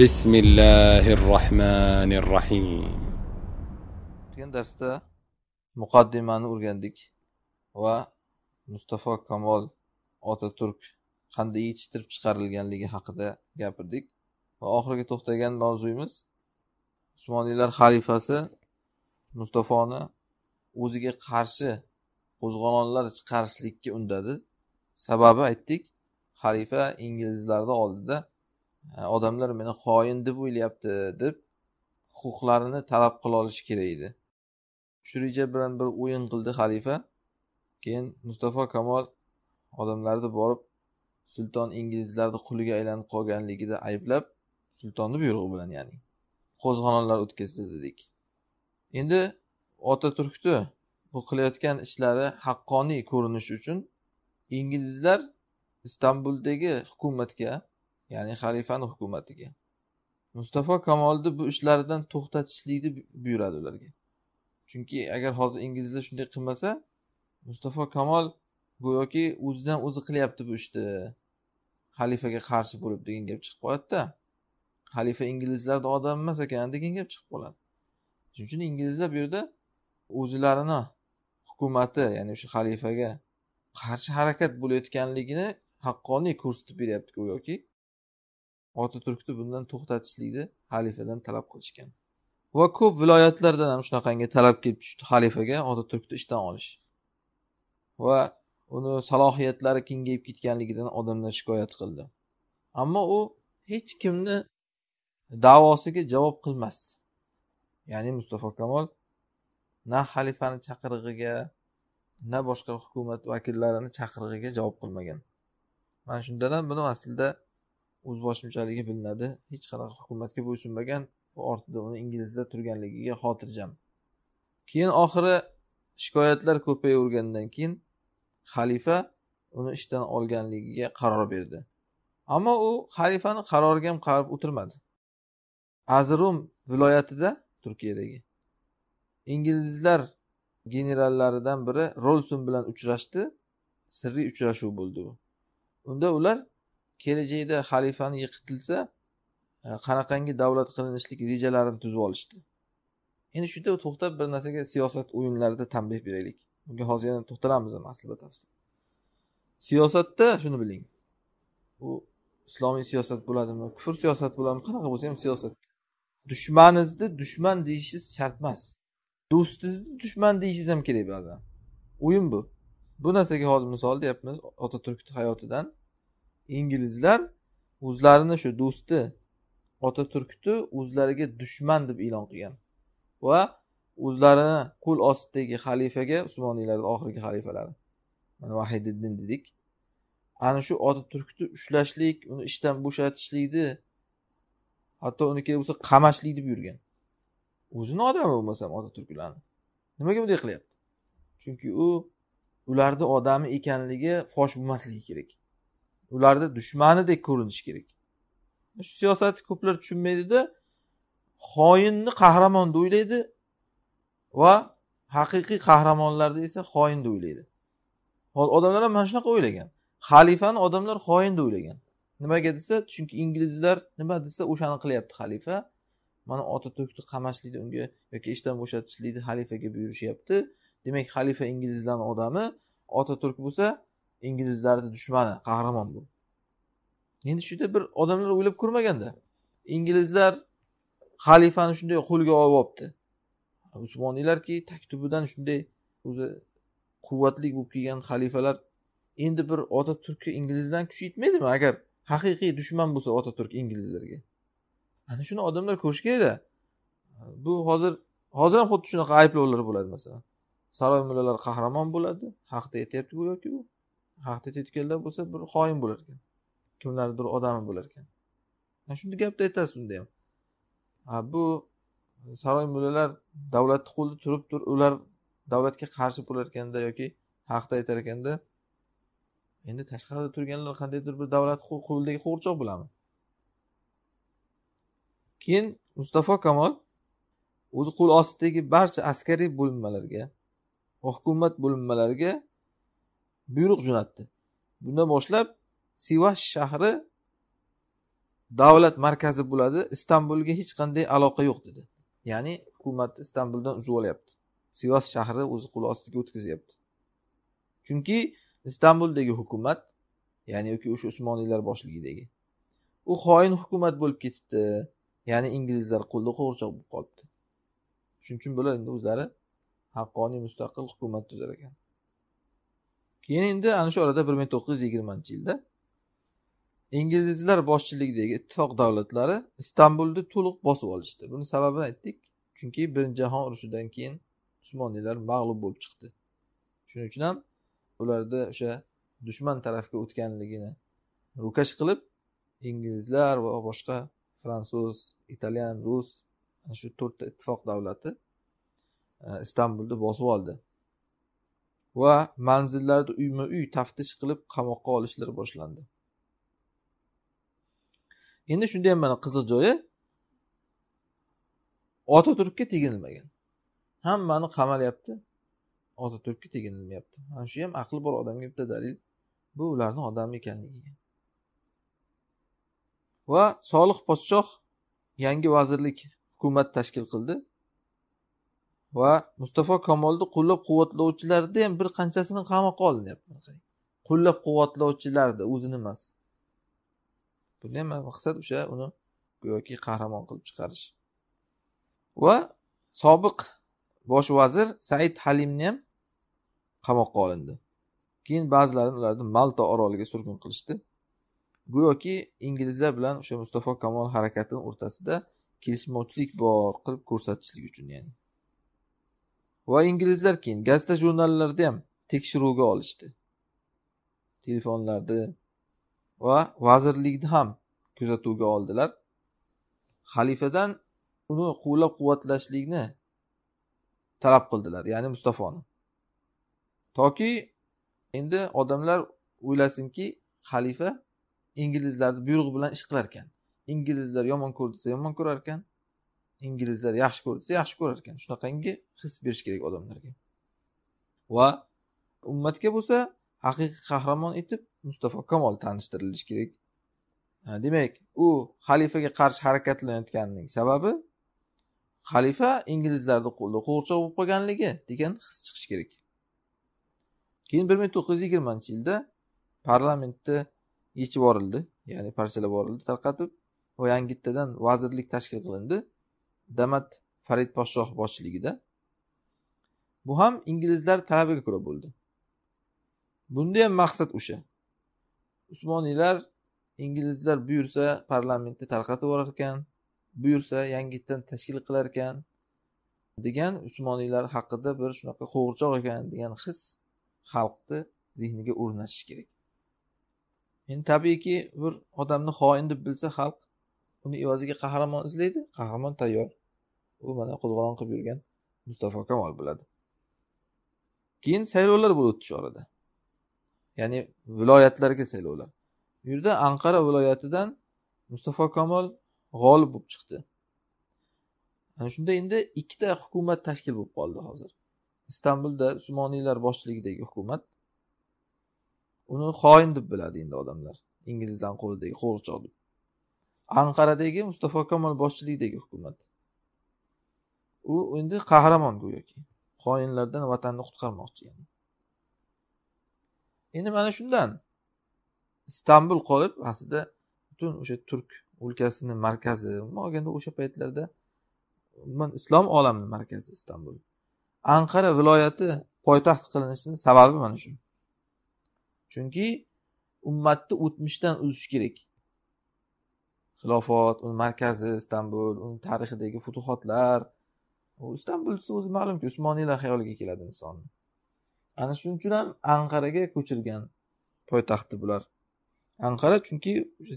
bismillahi rohmanir rohim o'tgan darsda muqaddimani o'rgandik va mustafo kamol otaturk qanday yetishtirib chiqarilganligi haqida gapirdik va oxirgi to'xtagan mavzuyimiz usmoniylar xalifasi mustafoni o'ziga qarshi qo'zg'olonlar chiqarishlikka undadi sababi aytdik xalifa inglizlarni oldida E, odamlar meni xoin deb o'ylayapti deb huquqlarini talab qila olishi kerak edi shu reja bilan bir o'yin qildi xalifa keyin mustafo kamol odamlarni borib sulton inglizlarni quliga aylanib qolganligida ayblab sultonni buyrug'i bilan ya'ni qo'zg'olonlar o'tkazdi dedik endi otaturkni bu qilayotgan ishlari haqqoniy ko'rinishi uchun inglizlar istanbuldagi hukumatga ya'ni xalifani hukumatiga mustafo kamolni bu ishlaridan to'xtatishlikni buyuradi ularga chunki agar hozir inglizlar shunday qilmasa mustafo kamol go'yoki o'zidan o'zi qilyapti bu ishni xalifaga qarshi bo'lib degan gap chiqib qoladida xalifa inglizlarni odami emas ekan degan gap chiqib qoladi shuning uchun inglizlar bu yerda o'zlarini hukumati ya'ni o'sha xalifaga qarshi harakat bo'layotganligini haqqoniy ko'rsatib beryapti go'yoki otaturkni bundan to'xtatishlikni xalifadan talab qilishgan va ko'p viloyatlardan ham shunaqangi talab kelib tushdi xalifaga otaturkni ishdan olish va uni salohiyatlari kengayib ketganligidan odamlar shikoyat qildi ammo u hech kimni davosiga javob qilmasdi ya'ni mustafa kamol na xalifani chaqirig'iga na boshqa hukumat vakillarini chaqirig'iga javob qilmagan mana shundan ham buni aslida o'zboshimchaligi bilinadi hech qanaqa hukumatga bo'ysunmagan va ortida uni inglizlar turganligiga xotirjam keyin oxiri shikoyatlar ko'payavergandan keyin xalifa uni ishdan olganligiga qaror berdi ammo u xalifani qaroriga ham qarab o'tirmadi azrum viloyatida turkiyadagi inglizlar generallaridan biri rolson bilan uchrashdi sirli uchrashuv bo'ldi u unda ular kelajakda xalifani yiqitilsa e, qanaqangi davlat qilinishlik rejalarini tuzib olishdi endi shunda to'xtab bir narsaga siyosat o'yinlarida tanbeh beraylik bunga hozir yana to'xtalamiz aslida tafsil siyosatda shuni biling u islomiy siyosat bo'ladimi kufr siyosati bo'ladimi qanaqa bo'lsa ham siyosat dushmaningizni dushman deyishingiz shart emas do'stingizni dushman deyishingiz ham kerak ba'zan o'yin bu bu narsaga hozir misol deyapmiz otaturkni hayotidan Inglizlar o'zlarini shu do'sti Otaturkni o'zlariga dushman deb e'lon qilgan va o'zlarini qo'l ostidagi xalifaga Usmoniylarning oxirgi xalifalari mana Vahididdin dedik ana shu Otaturkni ushlashlik, uni ishdan bo'shatishlikni hatto uni kerak bo'lsa qamashlik deb yurgan. O'zini odami bo'lmasa ota turk ularni nimaga bunday qilyapti? Chunki u ularni odami ekanligi fosh bo'lmasligi kerak. ularda dushmanidek ko'rinishi kerak shu siyosatni ko'plar tushunmaydida xoinni qahramon deb o'ylaydi va haqiqiy qahramonlarni esa xoin deb o'ylaydi odamlar ham mana shunaqa o'ylagan xalifani odamlar xoin deb o'ylagan nimaga desa chunki inglizlar nima desa o'shani qilyapti xalifa mana turkni qamashlikni unga yoki ishdan bo'shatishlikni xalifaga buyurishyapti demak xalifa inglizlarni odami ota turk bo'lsa inglizlarni dushmani qahramon bu endi shunday bir odamlar o'ylab ko'rmaganda inglizlar xalifani shunday qo'lga olib olibdi usmoniylarki taktubidan shunday o'zi quvvatli bo'lib kelgan xalifalar endi bir otaturkka inglizdan kuch yetmaydimi agar haqiqiy dushman bo'lsa otaturk inglizlarga ana shuni odamlar ko'rish kerakda bu hozir hozir ham xuddi shunaqa ayblovlar bo'ladi masalan saroy mullalar qahramon bo'ladi haqda aytyapti go'yoki u haqda aytayotganlar bo'lsa bir xoin bo'lar ekan kimlarnidir odami bo'lar ekan ana shunday gapni aytasiz unda ham ha bu saroy mullalar davlatni qo'lida turib turib ular davlatga qarshi bo'lar ekanda yoki haqda aytar ekanda endi tashqarida turganlar qandaydir bir davlat qo'lidagi qo'g'irchoq bo'ladimi keyin mustafo kamol o'zi qo'l ostidagi barcha askariy bo'linmalarga va hukumat bo'linmalariga buyruq jo'natdi bundan boshlab sivas shahri davlat markazi bo'ladi istanbulga hech qanday aloqa yo'q dedi ya'ni hukumat istanbuldan uzib olyapti sivas shahri o'zi qo'l ostiga o'tkazyapti chunki istanbuldagi hukumat ya'ni yoki o'sha usmoniylar boshligidagi u xoin hukumat bo'lib ketibdi ya'ni inglizlar qo'lida qo'g'irchoq bo'lib qolibdi shuning uchun bular endi o'zlari haqqoniy mustaqil hukumat tuzar ekan keyin endi ana shu orada bir ming to'qqiz yuz yigirmanchi yilda inglizlar boshchiligidagi ittifoq davlatlari istanbulni to'liq bosib olishdi buni sababini aytdik chunki birinchi jahon urushidan keyin usmonlilar mag'lub bo'lib chiqdi shuning uchun ham ularda o'sha dushman tarafga o'tganligini ro'kash qilib inglizlar va boshqa fransuz italyan rus ana shu to'rtta ittifoq davlati e, istanbulni bosib oldi va manzillarda uyma-uy taftish qilib qamoqqa olishlar boshlandi. Endi shunda ham mana qiziq joyi Otaturkka teginilmagan. Hammani qamalyapti. Otaturkka teginilmayapti. Mana shu ham aqli bor odamga bitta dalil bu ularning odami ekanligiga. Va Solih podshoh yangi vazirlik hukumat tashkil qildi va mustafo Kamolni qollab ham bir qanchasini qamoqqa olinyapti. qollab quvvatlovchilarni o'zini emas. Buni ham maqsad o'sha uni go'yoki qahramon qilib chiqarish. Va sobiq bosh vazir Said Halimni ham qamoqqa olindi. Keyin ba'zilarini ularni Malta oroliga surgun qilishdi. Go'yoki inglizlar bilan o'sha mustafo Kamol harakatining o'rtasida kelishmovchilik bor qilib ko'rsatishlik uchun, ya'ni. Va inglizlar keyin gazeta-jurnallarda ham tekshiruvga olishdi. Telefonlarni va vazirlikni ham kuzatuvga oldilar. Xalifadan uni qo'llab-quvvatlashlikni talab qildilar, ya'ni Mustafoni. Toki endi odamlar o'ylasinki, xalifa inglizlarni buyrug'i bilan ish qilar ekan. Inglizlar yomon ko'rsa yomon ko'rar ekan, inglizlar yaxshi ko'rsa yaxshi ko'rar ekan shunaqangi his berish kerak odamlarga va ummatga bo'lsa haqiqiy qahramon etib mustafo kamol tanishtirilishi kerak demak u xalifaga qarshi harakatlanayotganining sababi xalifa inglizlarni qo'lida qo'g'irchoq bo'lib qolganligi degan his chiqishi kerak keyin bir ming to'qqiz yuz yigirmanchi yilda parlamentni yechib yuborildi ya'ni parchalab yuborildi tarqatib va yangitadan vazirlik tashkil qilindi damat farid podshoh boshchiligida bu ham inglizlar talabiga ko'ra bo'ldi bunda ham maqsad o'sha usmoniylar inglizlar buyursa parlamentni tarqatib yuborar ekan buyursa yangitdan tashkil qilar ekan degan usmoniylar haqida bir shunaqa qo'g'irchoq ekan degan his xalqni zehniga o'rnatish kerak endi tabiiyki bir odamni xoin deb bilsa xalq uni evaziga qahramon izlaydi qahramon tayyor u mana qo'zg'olon qilib yurgan mustafo kamol bo'ladi keyin saylovlar bo'lib o'tdi shu orada ya'ni viloyatlarga saylovlar bu yerda anqara viloyatidan mustafo kamol g'olib bo'lib chiqdi ana shunda endi ikkita hukumat tashkil bo'lib qoldi hozir istanbulda usmoniylar boshchiligidagi hukumat uni xoin deb biladi endi odamlar inglizlarni qo'lidagi qo'g'irchoq deb anqaradagi mustafo kamol boshchiligidagi hukumat u endi qahramon go'yoki xoinlardan vatanni qutqarmoqchi yani. endi mana shundan istanbul qolib aslida butun o'sha turk o'lkasini markazi umuman olganda o'sha paytlarda umuman islom olamini markazi istanbul anqara viloyati poytaxt qilinishini sababi mana shu chunki ummatni o'tmishdan uzish kerak xilofot uni markazi istanbul uni tarixidagi futuhotlar istanbul o'zi ma'lumki usmoniylar xayoliga keladi insonni ana shuning uchun ham anqaraga ko'chirgan poytaxti bular anqara chunki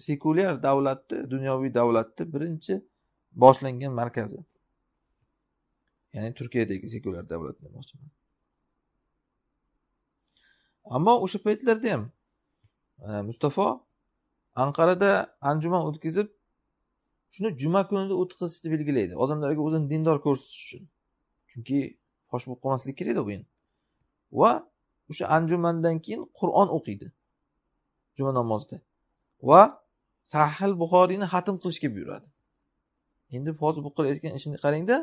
sekulyar davlatni dunyoviy davlatni birinchi boshlangan markazi ya'ni turkiyadagi sekulyar davlat demoqchiman ammo o'sha paytlarda ham e, mustafo anqarada anjuman o'tkazib shuni juma kunida o'tkazishni belgilaydi odamlarga o'zini dindor ko'rsatish uchun chunki fosh bo'lib qolmasligi kerakda o'yin va o'sha anjumandan keyin qur'on o'qiydi juma namozida va sahil buxoriyni xatm qilishga buyuradi endi hozir bu qilayotgan ishini qarangda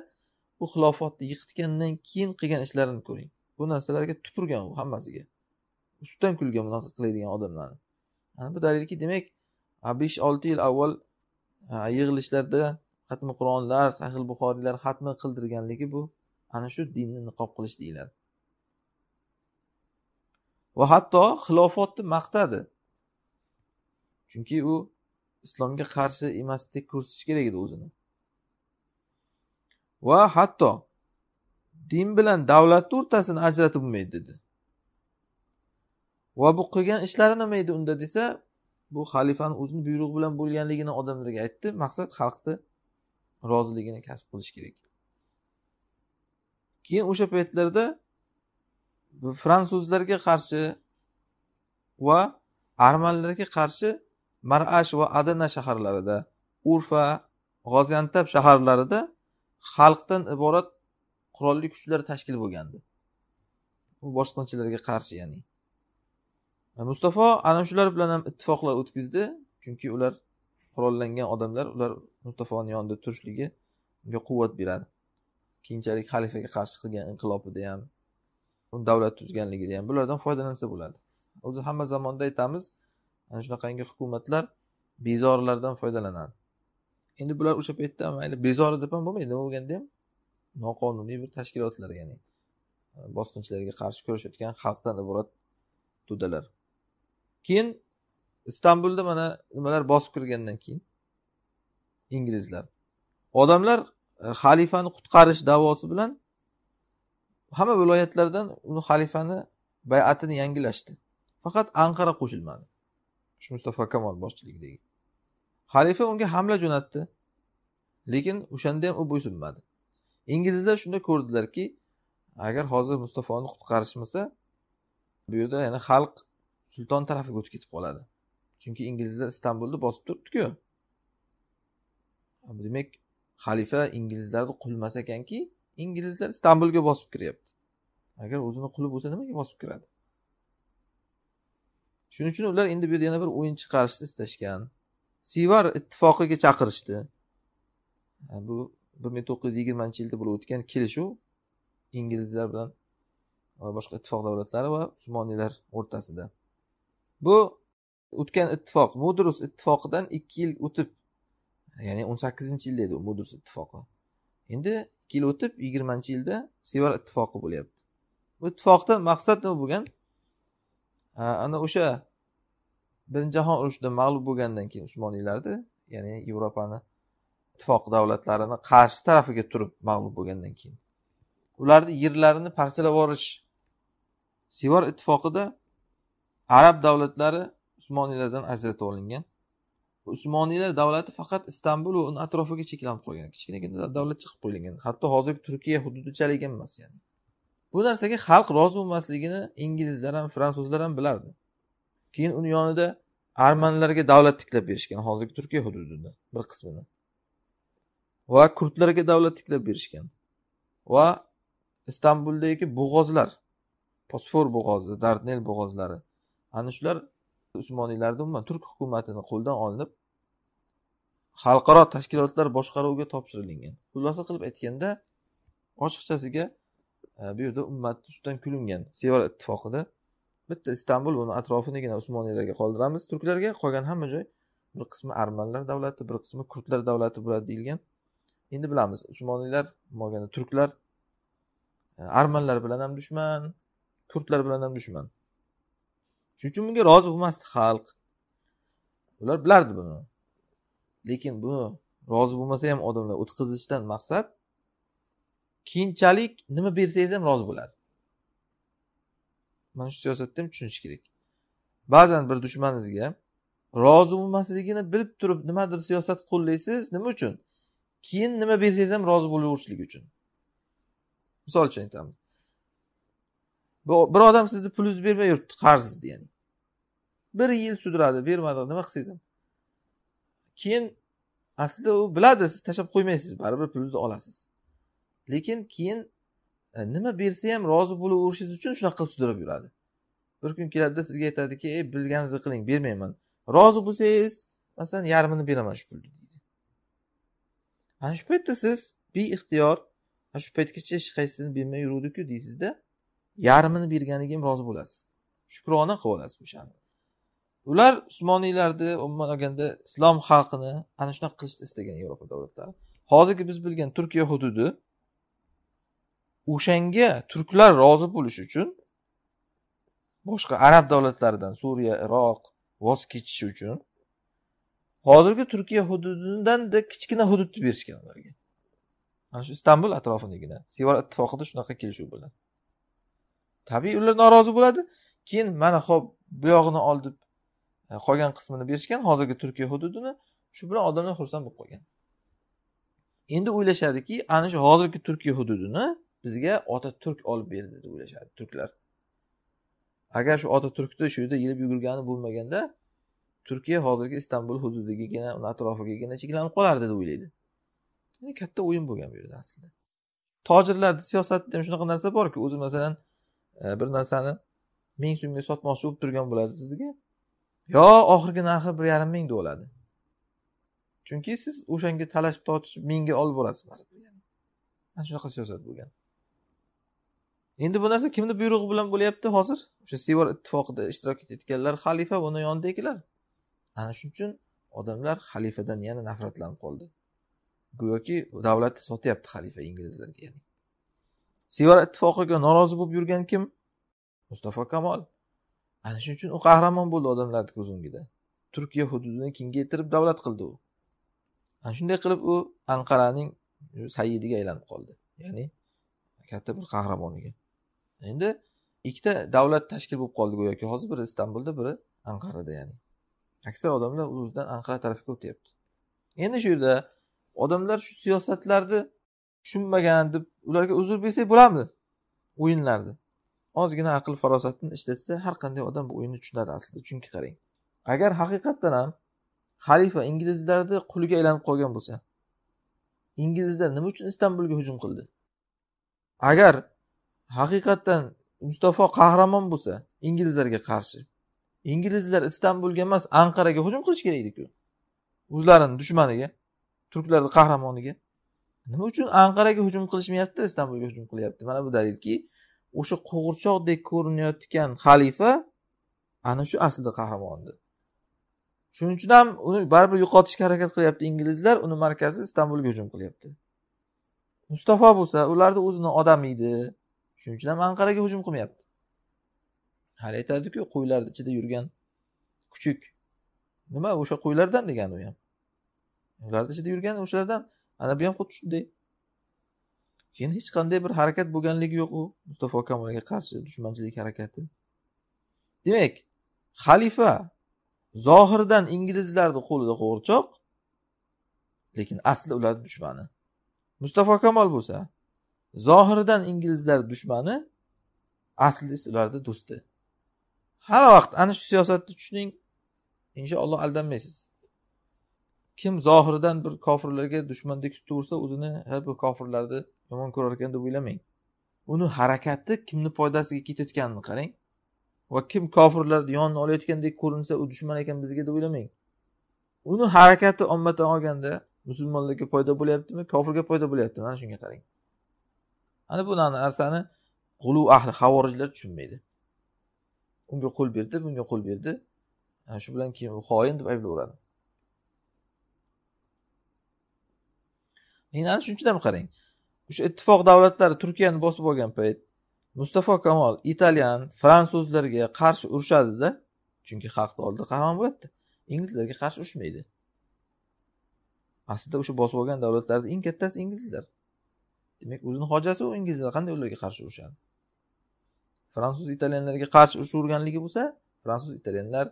u xilofotni yiqitgandan keyin qilgan ishlarini ko'ring bu narsalarga tupurgan u hammasiga ustidan kulgan bunaqa qiladigan odamlarni bu dalilki demak besh olti yil avval yig'ilishlarda hatmi qur'onlar sahih buxoriylar hatmi qildirganligi bu ana shu dinni niqob qilish deyiladi va hatto xilofotni maqtadi chunki u islomga qarshi emasdek ko'rsatish kerak edi o'zini va hatto din bilan davlatni o'rtasini ajratib bo'lmaydi dedi va bu qilgan ishlari nima edi unda desa bu xalifani o'zini buyrug'i bilan bo'lganligini odamlarga aytdi maqsad xalqni roziligini kasb qilish kerak keyin o'sha paytlarda fransuzlarga qarshi va armanlarga qarshi marash va adana shaharlarida urfa g'oziantap shaharlarida xalqdan iborat qurolli kuchlar tashkil bo'lgandi bosqinchilarga qarshi ya'ni E, mustafo ana shular bilan ham ittifoqlar o'tkazdi chunki ular qurollangan odamlar ular Mustafoni yonida turishligi unga quvvat beradi keyinchalik xalifaga qarshi qilgan inqilobida ham davlat tuzganligida ham bulardan foydalansa bo'ladi o'zi hamma zamonda aytamiz ana shunaqangi hukumatlar bezorilardan foydalanadi endi bular o'sha paytda mayli bezori deb ham bo'lmaydi nima bo'lganda ham noqonuniy bir tashkilotlar ya'ni e, bosqinchilarga qarshi kurashayotgan xalqdan iborat to'dalar keyin istanbulda mana nimalar bosib kirgandan keyin inglizlar odamlar e, xalifani qutqarish davosi bilan hamma viloyatlardan uni xalifani bay'atini yangilashdi faqat anqara qo'shilmadi shu mustafa kamol boshchiligidagi xalifa unga hamla jo'natdi lekin o'shanda ham u bo'ysunmadi inglizlar shunda ko'rdilarki agar hozir mustafoni qutqarishmasa bu yerda yana xalq sulton tarafiga o'tib ketib qoladi chunki inglizlar istanbulni bosib turibdiku demak xalifa inglizlarni qul emas ekanki inglizlar istanbulga bosib kiryapti agar o'zini quli bo'lsa nimaga bosib kiradi shuning uchun ular endi bu yerda yana bir o'yin chiqarishni istashgan sivar ittifoqiga chaqirishdi bu bir ming to'qqiz yuz yigirmanchi yilda bo'lib o'tgan kelishuv inglizlar bilan va boshqa ittifoq davlatlari va usmoniylar o'rtasida Bu o'tgan ittifoq Mudrus ittifoqidan ikki yil o'tib ya'ni o'n sakkizinchi yilda edi Mudrus ittifoqi endi ikki yil o'tib yigirmanchi yilda Sevar ittifoqi bo'lyapti bu ittifoqda maqsad nima bo'lgan ana o'sha birinchi jahon urushida mag'lub bo'lgandan keyin usmoniylarni ya'ni yevropani ittifoq davlatlarini qarshi tarafiga turib mag'lub bo'lgandan keyin ularni yerlarini parchalab yuborish sevar ittifoqida arab davlatlari usmoniylardan ajratib olingan usmoniylar davlati faqat istanbul va uni atrofiga cheklanib qolgan kichkinagina davlat chiqib qo'yilgan hatto hozirgi turkiya hududichalik emas ya'ni bu narsaga xalq rozi bo'lmasligini inglizlar ham fransuzlar ham bilardi keyin uni yonida armanlarga davlat tiklab berishgan hozirgi turkiya hududini bir qismini va kurdlarga davlat tiklab berishgan va istanbuldagi bo'g'ozlar fosfor bo'g'ozi dardnel bo'g'ozlari ana shular usmoniylarni umuman turk hukumatini qo'ldan olinib xalqaro tashkilotlar boshqaruviga topshirilgan xulosa qilib aytganda ochiqchasiga e, bu yerda ummatni ustidan kulingan sevar ittifoqida bitta istanbul uni atrofinigina usmoniylarga qoldiramiz turklarga qolgan hamma joy bir qismi armanlar davlati bir qismi kurdlar davlati bo'ladi deyilgan endi bilamiz usmoniylar turklar e, armanlar bilan ham dushman kurdlar bilan ham dushman shuning uchun bunga rozi bo'lmasdi xalq ular bilardi buni lekin bu rozi bo'lmasa ham odamlar o'tkazishdan maqsad keyinchalik nima bersangiz ham rozi bo'ladi mana shu siyosatni ham tushunish kerak ba'zan bir dushmaningizga rozi bo'lmasligini bilib turib nimadir siyosat qo'llaysiz nima uchun keyin nima bersangiz ham rozi bo'laverishligi uchun misol uchun aytamiz bir odam sizni pulingizni bermay yuribdi qarzingizni ya'ni bir yil sudradi bermadi nima qilsangiz keyin aslida u biladi siz tashlab qo'ymaysiz baribir pulingizni olasiz lekin keyin e, nima bersa ham rozi bo'laverishingiz uchun shunaqa qilib sudrab yuradi bir kun keladida sizga aytadiki ey bilganingizni qiling bermayman rozi bo'lsangiz masalan yarmini beraman shu pulni deydi ana shu paytda siz beixtiyor shu paytgacha hech qaysisini bilmay yuruvdiku deysizda yarmini berganiga ham rozi bo'lasiz shukrona qilib olasiz o'shani ular usmoniylarni umuman olganda islom xalqini ana shunaqa qilishni istagan yevropa davlatlari hozirgi biz bilgan turkiya hududi o'shanga turklar rozi bo'lishi uchun boshqa arab davlatlaridan suriya iroq voz kechishi uchun hozirgi turkiya hududidanda kichkina hududni berishgan ularga ana shu istanbul atrofidagina sevar ittifoqida shunaqa kelishuv bo'lgan Tabiiy ular norozi bo'ladi. Keyin mana hop bu yog'ini ol deb e, qolgan qismini berishgan, hozirgi Turkiya hududini shu bilan odamlar xursand bo'lib qolgan. Endi o'ylashadiki, ana shu hozirgi Turkiya hududini bizga ota turk olib berdi deb o'ylashadi turklar. Agar shu ota turkni shu yerda yelib yugurgani bo'lmaganda, Turkiya hozirgi Istanbul hududigagina, uni atrofigagina cheklanib qolardi deb o'ylaydi. katta o'yin bo'lgan bu yerda aslida. tojirlarni siyosatda ham shunaqa narsa borki, o'zi masalan bir narsani ming so'mga sotmoqchi bo'lib turgan bo'ladi sizga yo oxirgi narxi bir yarim mingda bo'ladi chunki siz o'shanga talashib tortishib mingga olib borasiz mana shunaqa siyosat bo'lgan endi bu narsa kimni buyrug'i bilan bo'lyapti hozir o'sha sevor ittifoqida ishtirok etayotganlar xalifa uni yonidagilar ana shuning uchun odamlar xalifadan yana nafratlanib qoldi go'yoki davlatni sotyapti xalifa inglizlarga ya'ni Sevara ittifoqiga norozi bo'lib yurgan kim? Mustafa Kamol. Ana shuning uchun u qahramon bo'ldi odamlarni ko'z o'ngida. Turkiya hududini kengaytirib davlat qildi u. Ana shunday qilib u Anqaraning sayidiga aylanib qoldi. Ya'ni katta bir qahramoniga. Endi ikkita davlat tashkil bo'lib qoldi go'yoki hozir biri Istanbulda, biri Anqarada ya'ni. Aksar odamlar o'zidan Anqara tarafiga o'tyapti. Endi shu yerda odamlar shu siyosatlarni tushunmagan deb ularga uzr bersak bo'lardi o'yinlarni ozgina aql farosatni ishlatsa har qanday odam bu o'yinni tushunadi aslida chunki qarang agar haqiqatdan ham xalifa inglizlarni qulga aylanib qolgan bo'lsa inglizlar nima uchun istanbulga hujum qildi agar haqiqatdan mustafo qahramon bo'lsa inglizlarga qarshi inglizlar istanbulga emas anqaraga hujum qilish kerak ediku o'zlarini dushmaniga turklarni qahramoniga nima uchun anqaraga hujum qilishmayapti istanbulga hujum qilyapti mana bu dalilki o'sha qo'g'irchoqdek ko'rinayotgan xalifa ana shu aslida qahramondi shuning uchun ham uni baribir yo'qotishga harakat qilyapti inglizlar uni markazi istanbulga hujum qilyapti mustafo bo'lsa ularni o'zini odami edi shuning uchun ham anqaraga hujum qilmayapti hali aytadiku qo'ylarni ichida yurgan kuchuk nima o'sha qo'ylardan degani u ham ularni ichida yurgan o'shalardan ana bu ham xuddi shunday keyin hech qanday bir harakat bo'lganligi yo'q u mustafo kamolga qarshi dushmanchilik harakati demak xalifa zohirdan inglizlarni qo'lida qo'g'irchoq lekin asli ularni dushmani mustafo kamol bo'lsa zohirdan inglizlar dushmani asli esa ularni do'sti har vaqt ana shu siyosatni tushuning inshaalloh aldanmaysiz kim zohiridan bir kofirlarga dushmandek tutaversa o'zini ha bu kofirlarni yomon ko'rar ekan deb o'ylamang uni harakati kimni foydasiga ketayotganini qarang va kim kofirlarni yonini olayotgandek ko'rinsa u dushman ekan bizga deb o'ylamang uni harakati ommadan olganda musulmonlarga foyda bo'lyaptimi kofirga foyda bo'lyaptimi mana shunga qarang ana bu narsani g'ulu ahli havorijlar tushunmaydi unga qo'l berdi bunga qo'l berdi ana shu bilan keyin u xoin deb ayblaveradi ming shunchidan qarang o'sha ittifoq davlatlari turkiyani bosib olgan payt mustafo kamol italyan fransuzlarga qarshi urushadida chunki xalqni oldida qahramon bo'lyapti inglizlarga qarshi urushmaydi aslida o'sha bosib olgan davlatlarni eng kattasi inglizlar demak o'zini hojasi u inglizlar qanday ularga qarshi urushadi fransuz italyanlarga qarshi urushaverganligi bo'lsa fransuz italyanlar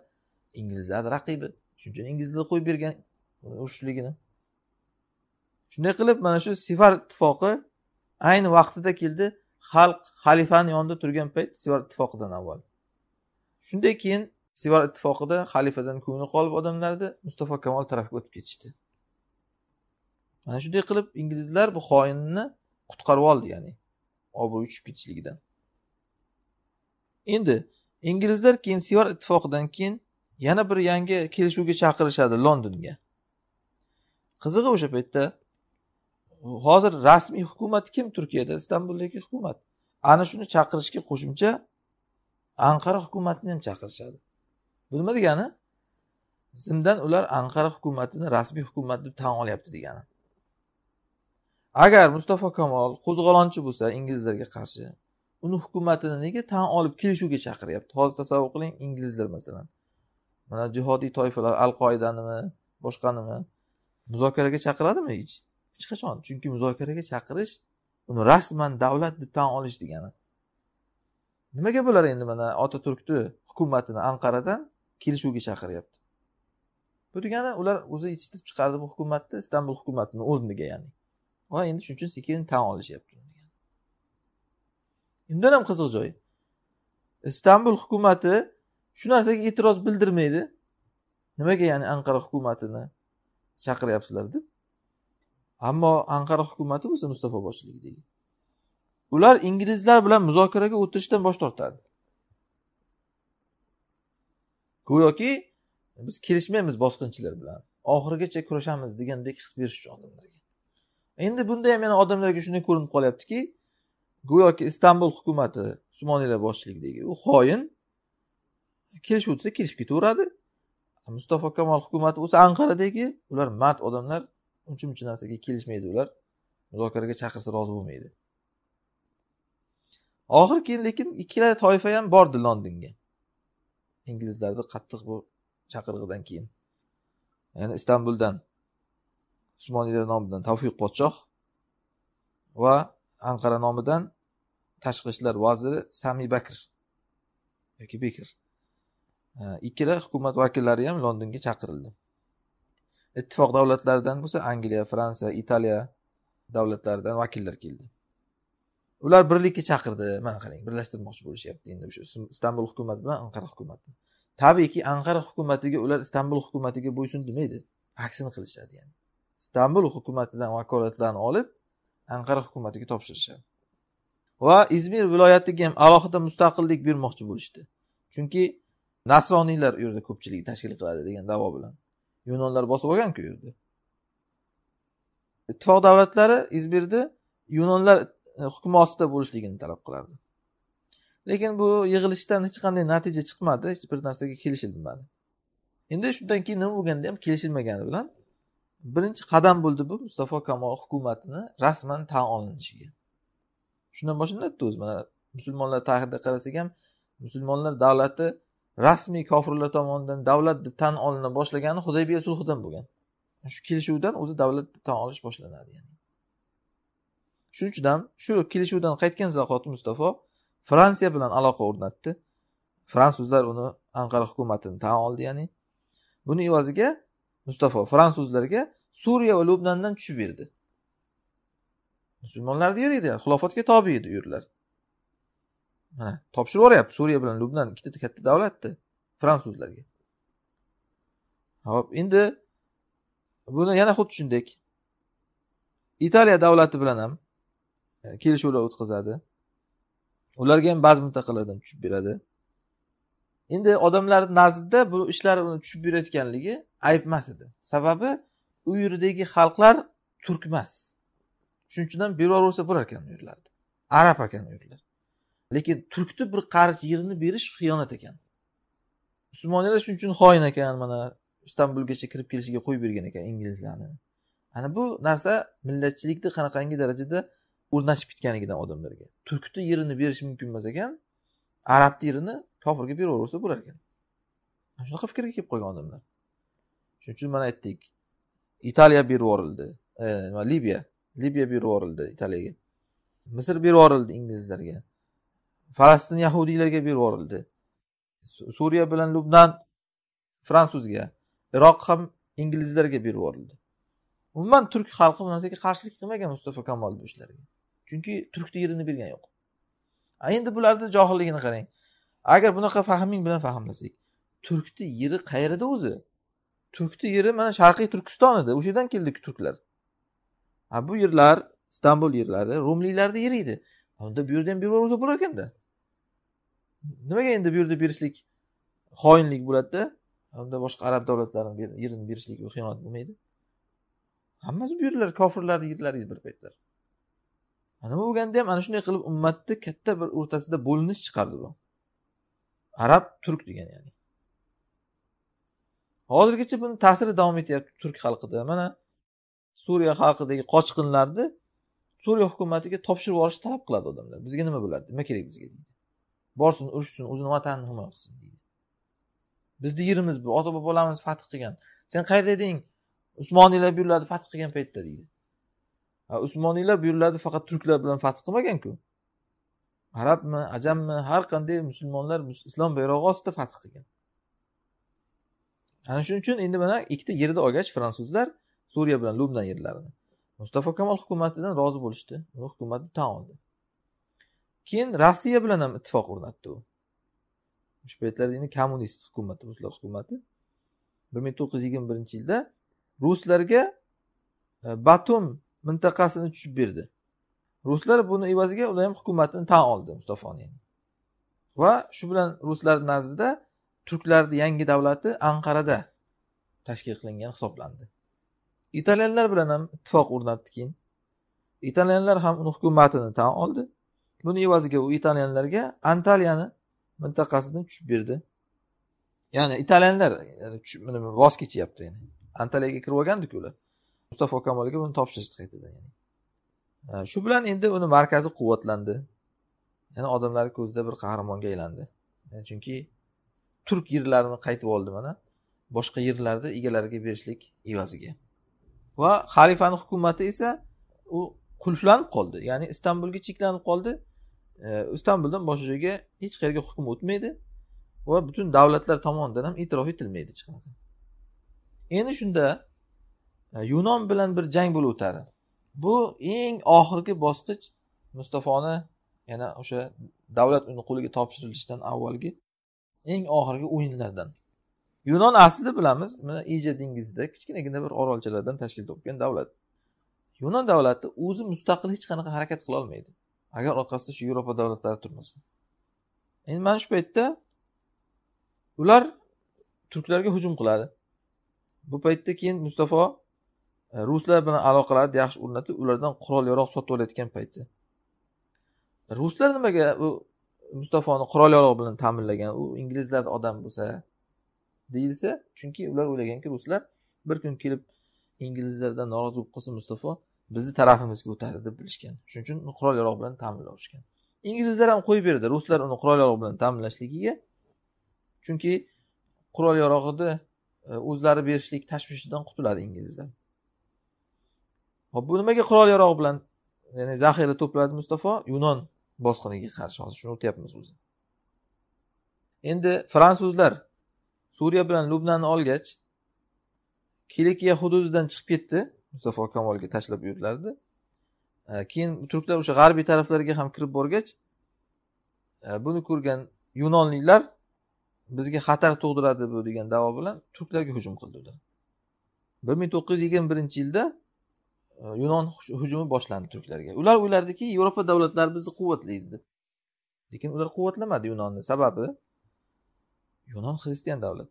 inglizlarni raqibi shuning uchun inglizlar qo'yib bergan urushligini shunday qilib mana shu sifar ittifoqi ayni vaqtida keldi xalq xalifani yonida turgan payt sivar ittifoqidan avval shunday keyin sivar ittifoqida xalifadan ko'ngli qolib odamlarni mustafa kamol tarafga o'tib ketishdi mana shunday qilib inglizlar bu xoinni qutqarib oldi ya'ni obro'y tushib ketishligidan endi inglizlar keyin sivar ittifoqidan keyin yana bir yangi kelishuvga chaqirishadi londonga qizig'i o'sha paytda hozir rasmiy hukumat kim turkiyada istanbuldagi hukumat ana shuni chaqirishga qo'shimcha anqara hukumatini ham chaqirishadi bu nima degani zimdan ular anqara hukumatini rasmiy hukumat deb tan olyapti degani agar mustafa kamol qo'zg'olonchi bo'lsa inglizlarga qarshi uni hukumatini nega tan olib kelishuvga chaqiryapti hozir tasavvur qiling inglizlar masalan mana jihodiy toifalar al qoidanimi boshqanimi muzokaraga chaqiradimi hech hech qachon chunki muzokaraga chaqirish uni rasman davlat deb tan olish degani nimaga bular endi mana otaturkni hukumatini anqaradan kelishuvga chaqiryapti bu degani ular o'zi yetishtirib chiqardi bu hukumatni istanbul hukumatini o'rniga ya'ni va endi shuning uchun sekin tan olishyapti undan ham qiziq joyi istanbul hukumati shu narsaga e'tiroz bildirmaydi nimaga ya'ni anqara hukumatini chaqiryapsizlar deb Ammo Anqara hukumati bo'lsa Mustafo boshchiligidagi ular inglizlar bilan muzokaraga o'tirishdan bosh tortadi. Go'yoki biz kelishmaymiz bosqinchilar bilan. Oxirigacha kurashamiz degandek his berish uchun odamlarga. Endi bunda ham yana odamlarga shunday ko'rinib qolyaptiki, go'yoki Istanbul hukumati Usmoniylar boshchiligidagi u xoin kelishuvchi kelishib ketaveradi. Mustafa kamol hukumati bo'lsa Anqaradagi ular mard odamlar uncha muncha narsaga kelishmaydi ular muzokaraga chaqirsa rozi bo'lmaydi oxiri keyin lekin ikkala toifa ham bordi londonga inglizlarni qattiq bu chaqirig'idan keyin ya'ni istanbuldan usmoniylar nomidan tavfiq podshoh va anqara nomidan tashqi ishlar vaziri sami bakr yoki bekir ikkala hukumat vakillari ham londonga chaqirildi E, ittifoq davlatlaridan bo'lsa Angliya, Fransiya, Italiya davlatlaridan vakillar keldi. Ular birlikka chaqirdi, mana qarang, birlashtirmoqchi bo'lishyapti endi o'sha Istanbul hukumati bilan Anqara hukumati. Tabiiyki Anqara hukumatiga ular Istanbul hukumatiga demaydi aksini qilishadi ya'ni. Istanbul hukumatidan vakolatlarni olib Anqara hukumatiga topshirishadi. Va Izmir viloyatiga ham alohida mustaqillik bermoqchi bo'lishdi. Chunki nasroniylar u yerda ko'pchilik tashkil qiladi degan da'vo bilan. yunonlar bosib olganku u yerda e, ittifoq davlatlari izbirni yunonlar e, hukmi ostida bo'lishligini talab qilardi lekin bu yig'ilishdan hech qanday natija chiqmadi hech bir narsaga kelishilmadi endi shundan keyin nima bo'lganda ham kelishilmagani bilan birinchi qadam bo'ldi bu mustafo kamol hukumatini rasman tan olinishiga shundan boshlanadida o'zi mana musulmonlar tarixida qarasak ham musulmonlar davlati rasmiy kofirlar tomonidan davlat deb tan olina boshlagani hudaybiya sulhidan bo'lgan shu kelishuvdan o'zi davlat tan olish boshlanadi ya'ni shuning uchun ham shu kelishuvdan qaytgan zahoti mustafo fransiya bilan aloqa o'rnatdi fransuzlar uni anqara hukumatini tan oldi ya'ni buni evaziga mustafo fransuzlarga suriya va lubnandan tushib berdi musulmonlarni yer edi xilofatga tobe edi u yerlar mana topshirib yuboryapti suriya bilan lubnan ikkita katta davlatni fransuzlarga hop endi buni yana xuddi shunday italiya davlati bilan ham e, kelishuvlar o'tkazadi ularga ham ba'zi mintaqalardan tushib beradi endi odamlarni nazdida bu ishlar uni tushib berayotganligi ayb emas edi sababi u yerdagi xalqlar turk emas shuning uchun ham belorussiya bo'lar ekan u yerlarda arab ekan u yerlar lekin turkni bir qarich yerini berish xiyonat ekan musulmonlar shuning uchun xoin ekan mana istanbulgacha kirib kelishiga qo'yib bergan ekan inglizlarni ana bu narsa millatchilikni qanaqangi darajada o'rnashib ketganligidan odamlarga turkni yerini berish mumkin emas ekan arabni yerini kofirga beraversa bo'lar ekan shunaqa fikrga kelib qolgan odamlar shuning uchun mana aytdik italiya berib yuborildi e, libiya libiya berib yuborildi italiyaga misr berib yuborildi inglizlarga falastin yahudiylarga berib yuborildi suriya bilan lubnan fransuzga iroq ham inglizlarga berib yuborildi umuman turk xalqi bu narsaga qarshilik qilmagan mustafa kamol ishlarga chunki turkni yerini bergani yo'q endi bularni johilligini qarang agar bunaqa fahming bilan fahmlasak turkni yeri qayerda o'zi turkni yeri mana sharqiy turkiston edi o'sha yerdan keldi turklar ha bu yerlar istanbul yerlari rumliklarni yeri edi unda bu yerdan berib yuborsa bo'lar ekanda nimaga endi bu yerda berishlik xoinlik bo'ladida hamda boshqa arab davlatlarini yerini berishlik xiyonat bo'lmaydi hammasi bu yerlar kofirlarni yerlari edi bir paytlar nima bo'lganda ham ana shunday qilib ummatni katta bir o'rtasida bo'linish chiqardi bu arab turk degan ya'ni hozirgacha buni ta'siri davom etyapti turk xalqida mana suriya xalqidagi qochqinlarni suriya hukumatiga topshirib yuborishni talab qiladi odamlar bizga nima bo'ladi nima kerak bizga deydi borsin urushsin o'zini vatanini himoya qilsin deydi bizni yerimiz bu ota bobolarimiz fath qilgan sen qayerda eding usmoniylar bu yerlarni fath qilgan paytda deydi usmoniylar bu yerlarni faqat turklar bilan fath qilmaganku arabmi ajammi har qanday musulmonlar islom bayrog'i ostida fath qilgan ana shuning uchun endi mana ikkita yerni olgach fransuzlar suriya bilan lubna yerlarini mustafa kamol hukumatidan rozi bo'lishdi hukumatni tan oldi Keyin Rossiya bilan ham ittifoq o'rnatdi u. O'sha paytlarda endi kommunist hukumat ruslar hukumati 1921-yilda ruslarga e, Batum mintaqasini tushib berdi. Ruslar buni evaziga ular ham hukumatini tan oldi Mustafoni. Va shu bilan ruslar nazdida turklarning yangi davlati Anqarada tashkil qilingan hisoblandi. Italyanlar bilan ham ittifoq o'rnatdi keyin. Italyanlar ham uni hukumatini tan oldi. Buni evaziga u italyanlarga Antaliyani mintaqasidan tushib berdi. Ya'ni italyanlar nima voz kechyapti ya'ni. Antaliyaga kirib olgandi-ku ular. Mustafo Kamolga buni topshirishdi qaytadan ya'ni. Shu bilan endi uni markazi quvvatlandi. Ya'ni odamlar ko'zida bir qahramonga aylandi. Chunki turk yerlarini qaytib oldi mana. Boshqa yerlarni egalariga berishlik evaziga. Va xalifani hukumati esa u qulflanib qoldi ya'ni istanbulga cheklanib qoldi istanbuldan boshqa hech qayerga hukm o'tmaydi va butun davlatlar tomonidan ham e'tirof etilmaydi hech endi shunda e, yunon bilan bir jang bo'lib o'tadi bu eng oxirgi bosqich mustafoni yana o'sha davlat uni qo'liga topshirilishidan avvalgi eng oxirgi o'yinlardan yunon asli bilamiz mana eja dengizida kichkinagina bir orolchalardan tashkil topgan davlat yunon davlati o'zi mustaqil hech qanaqa harakat qilolmaydi agar orqasida shu yevropa davlatlari turmasa endi mana shu paytda ular turklarga hujum qiladi bu paytda keyin mustafo e, ruslar bilan aloqalarni yaxshi o'rnatib ulardan qurol yarog' sotib olayotgan payti ruslar nimaga u mustafoni qurol yarog' bilan ta'minlagan u inglizlarni odami bo'lsa deyilsa chunki ular o'ylaganki ruslar bir kun kelib inglizlardan norozi bo'lib qolsa mustafo bizni tarafimizga o'tadi deb bilishgan shuning uchun qurol yarog' bilan ta'minlashgan inglizlar ham qo'yib berdi ruslar uni qurol yarog' bilan ta'minlashligiga chunki qurol yarog'ini e, o'zlari berishlik tashvishidan qutuladi inglizlar ho'p bu nimaga qurol yarog' bilan ya'ni zaxira to'pladi mustafo yunon bosqiniga qarshi hozir shuni o'tyapmiz o'zi endi fransuzlar suriya bilan lubnanni olgach kilikiya hududidan chiqib ketdi mustafa kamolga tashlab yurilardi keyin turklar o'sha g'arbiy taraflarga ham kirib borgach e, buni ko'rgan yunonliklar bizga xatar tug'diradi bu degan davo bilan turklarga hujum qildilar bir ming to'qqiz yuz yigirma birinchi yilda e, yunon hujumi boshlandi turklarga ular o'ylardiki yevropa davlatlari bizni quvvatlaydi deb lekin ular quvvatlamadi yunonni sababi yunon xristian davlat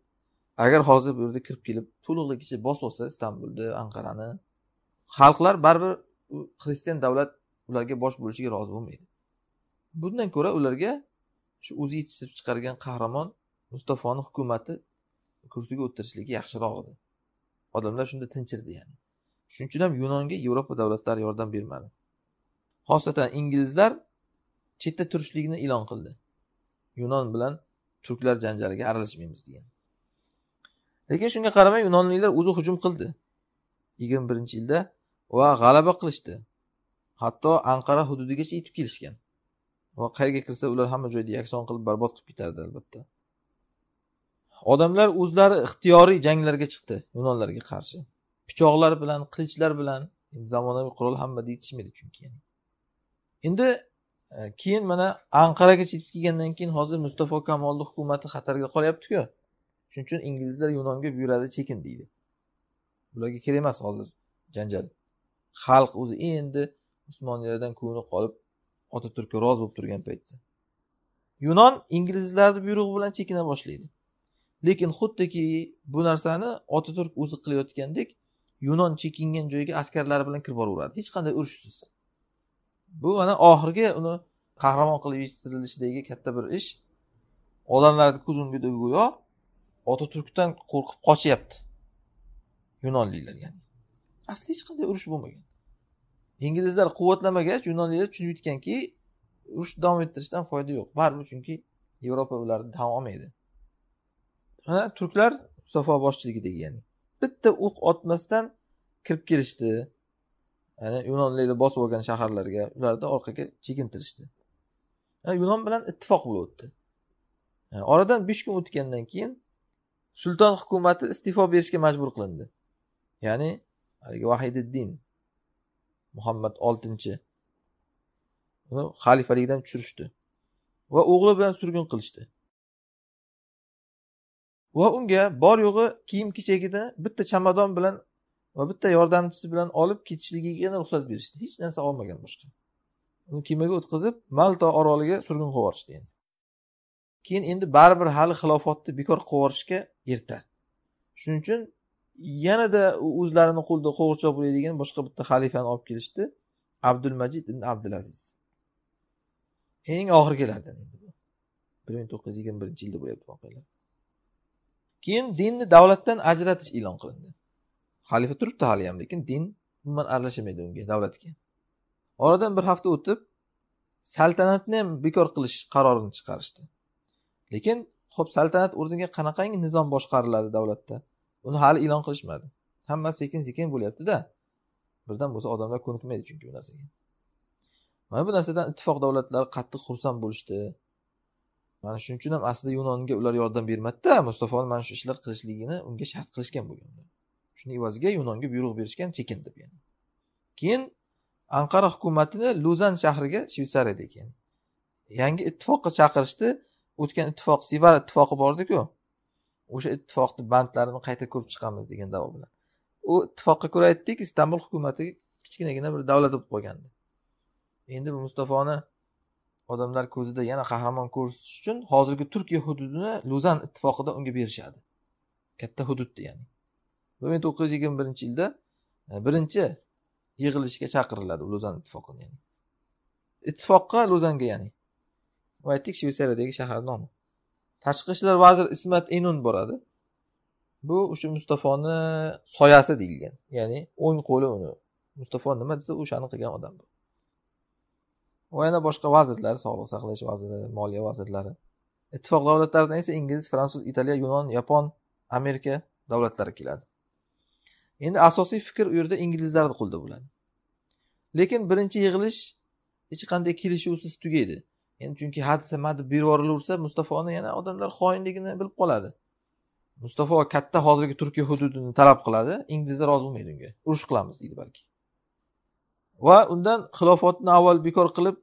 agar hozir bu yerda kirib kelib to'liqligicha bosib olsa istanbulni anqarani xalqlar baribir xristian davlat ularga bosh bo'lishiga rozi bo'lmaydi bundan ko'ra ularga shu o'zi yetishtirib chiqargan qahramon mustafoni hukumati kursiga o'tirishligi yaxshiroq edi odamlar shunda tinchirdi ya'ni shuning uchun ham yunonga yevropa davlatlari yordam bermadi xosatan inglizlar chetda turishlikni e'lon qildi yunon bilan turklar janjaliga aralashmaymiz degan lekin shunga qaramay yunonliklar o'zi hujum qildi yigirma birinchi yilda va g'alaba qilishdi hatto anqara hududigacha yetib kelishgan va qayerga kirsa ular hamma joyda yakson qilib barbod qilib ketardi albatta odamlar o'zlari ixtiyoriy janglarga chiqdi yunonlarga qarshi pichoqlar bilan qilichlar bilan zamonaviy qurol hammada yetishmaydi chunki endi e, keyin mana anqaragacha yetib kelgandan keyin hozir mustafo kamolni hukumati xatarga qolyaptiku shuning uchun inglizlar yunonga buyuradi chekin deydi bularga kerak emas hozir janjal xalq o'zi endi usmoniyalardan ko'ngli qolib otaturkka rozi bo'lib turgan paytda yunon inglizlarni buyrug'i bilan chekina boshlaydi lekin xuddiki bu narsani otaturk o'zi qilayotgandek yunon chekingan joyga askarlari bilan kirib boraveradi hech qanday urushsiz bu mana oxirgi uni qahramon qilib yetishtirilishidagi katta bir ish odamlarni ko'z o'ngida go'yo otaturkdan qo'rqib qochyapti yunonliklar ya'ni asli hech qanday urush bo'lmagan inglizlar quvvatlamagach yunonliklar tushunib yetganki urushni davom ettirishdan foyda yo'q baribir chunki yevropa ularni tan olmaydi mana turklar mustafa boshchiligidagi ya'ni bitta o'q otmasdan kirib kelishdi ya'ni yunonliklar bosib olgan shaharlarga ularni orqaga chekintirishdi yunon bilan ittifoq bo'lib o'tdi oradan besh kun o'tgandan keyin sulton hukumati iste'fo berishga majbur qilindi ya'ni haligi vahididdin muhammad oltinchi uni xalifalikdan tushirishdi va o'g'li bilan surgun qilishdi va unga bor yo'g'i kiyim kechagini bitta chamadon bilan va bitta yordamchisi bilan olib ketishligigagina ruxsat berishdi hech narsa olmagan boshqa uni kemaga o'tkazib malta oroliga surgun qilib yuborishdi endi keyin endi baribir hali xilofatni bekor qilib yuborishga erta shuning uchun yanada o'zlarini qo'lida qo'g'irchoq bo'ladigan boshqa bitta xalifani olib kelishdi abdulmajid ibn abdulaziz eng oxirgilardan endi bu bir ming to'qqiz yuz yigirma birinchi yilda bo'lyapti voqealar keyin dinni davlatdan ajratish e'lon qilindi xalifa turibdi hali ham lekin din umuman aralashmaydi unga davlatga oradan bir hafta o'tib saltanatni ham bekor qilish qarorini chiqarishdi lekin ho'p saltanat o'rniga qanaqangi nizom boshqariladi davlatda uni hali e'lon qilishmadi hammasi sekin sekin bo'lyaptida birdan bo'lsa odamlar ko'nikmaydi chunki bu narsaga mana bu narsadan ittifoq davlatlari qattiq xursand bo'lishdi mana shuning uchun ham aslida yunonga ular yordam bermadida mustafoni mana shu ishlar qilishligini unga shart qilishgan bo'lgan shuni evaziga yunonga buyruq berishgan chekindib yani keyin anqara hukumatini luzan shahriga shvetsariyada yangi ittifoqqa chaqirishdi o'tgan ittifoq sevar ittifoqi bor ediku o'sha ittifoqni bandlarini qayta ko'rib chiqamiz degan davo bilan u ittifoqqa ko'ra aytdik istanbul hukumati kichkinagina bir davlat bo'lib qolgandi endi bu mustafoni odamlar ko'zida yana qahramon ko'rsatish uchun hozirgi turkiya hududini luzan ittifoqida unga berishadi katta hududni ya'ni bir ming to'qqiz yuz yigirma birinchi yilda e, birinchi yig'ilishga chaqiriladi luzan ittifoqini ya'ni ittifoqqa luzanga ya'ni aytdik shvetsariyadagi shahar nomi tashqi ishlar vaziri ismat enun boradi bu o'sha mustafoni soyasi deyilgan ya'ni o'ng qo'li uni mustafo nima desa o'shani qilgan odam bu va yana boshqa vazirlar sog'liqni saqlash vaziri moliya vazirlari ittifoq davlatlaridan esa ingliz fransuz italiya yunon yapon amerika davlatlari keladi endi asosiy fikr u yerda inglizlarni qo'lida bo'ladi lekin birinchi yig'ilish hech qanday kelishuvsiz tugaydi endi chunki hadisa madib berib yuborilaversa mustafoni yana odamlar xoinligini bilib qoladi mustafo katta hozirgi turkiya hududini talab qiladi inglizlar rozi bo'lmaydi unga urush qilamiz deydi balki va undan xilofatni avval bekor qilib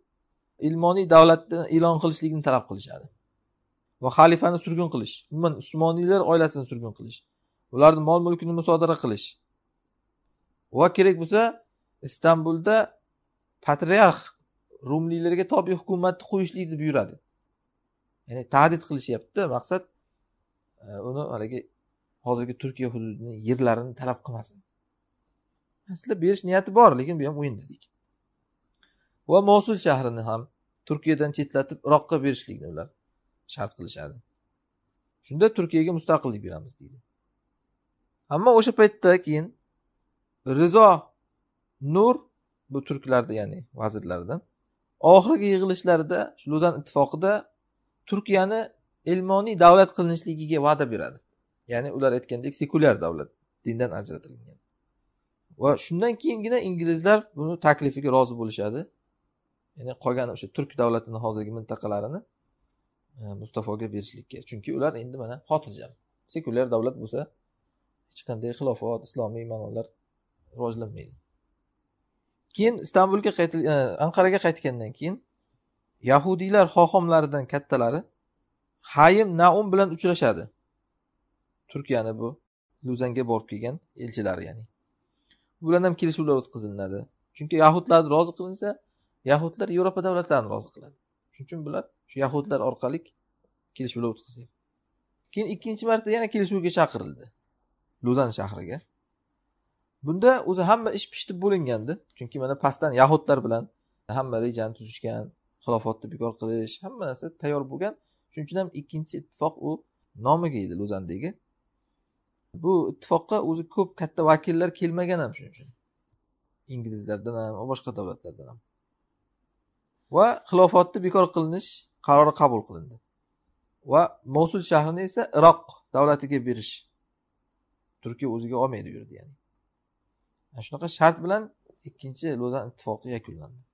ilmoniy davlatni e'lon qilishligini talab qilishadi va xalifani surgun qilish umuman usmoniylar oilasini surgun qilish ularni mol mulkini musodara qilish va kerak bo'lsa istanbulda patriarx rumliylarga tobe hukumatni qo'yishlik deb yuradi ya'ni tahdid qilishyapti maqsad e, uni haligi hozirgi turkiya hududini yerlarini talab qilmasin aslida berish niyati bor lekin bu ham o'yinda dedik va mosul shahrini ham turkiyadan chetlatib iroqqa berishlikni ular shart qilishadi shunda turkiyaga mustaqillik beramiz deydi ammo o'sha paytda keyin rizo nur bu turklarda ya'ni vazirlardan oxirgi yig'ilishlarida luzan ittifoqida turkiyani ilmoniy davlat qilinishligiga va'da beradi ya'ni ular aytgandek sekulyar davlat dindan ajratilgan va shundan keyingina inglizlar buni taklifiga rozi bo'lishadi ya'ni qolgan o'sha turk davlatini hozirgi mintaqalarini e, mustafoga berishlikka chunki ular endi mana xotirjam sekulyar davlat bo'lsa hech qanday xilofot islomiy ma'nolar rivojlanmaydi keyin istanbulga e, anqaraga qaytgandan keyin yahudiylar xohomlaridan kattalari hayim naum bilan uchrashadi turkiyani bu luzanga borib kelgan elchilari ya'ni u bilan ham kelishuvlar o'tkazilinadi chunki yahudlarni rozi qilinsa yahudlar yevropa davlatlarini rozi qiladi shuning uchun bular shu yahudlar orqali kelishuvlar o'tkazildi keyin ikkinchi marta yana kelishuvga chaqirildi luzan shahriga bunda o'zi hamma ish pishitib bo'linganda chunki mana pastdan yahudlar bilan hamma rejani tuzishgan xilofatni bekor qilish hamma narsa tayyor bo'lgan shuning uchun ham ikkinchi ittifoq u nomiga edi lozandagi bu ittifoqqa o'zi ko'p katta vakillar kelmagan ham shuning uchun inglizlardan ham boshqa davlatlardan ham va xilofatni bekor qilinish qarori qabul qilindi va mosul shahrini esa iroq davlatiga berish turkiya o'ziga olmaydi u yerda ya'ni shunaqa shart bilan ikkinchi ro'za ittifoqi yakunlandi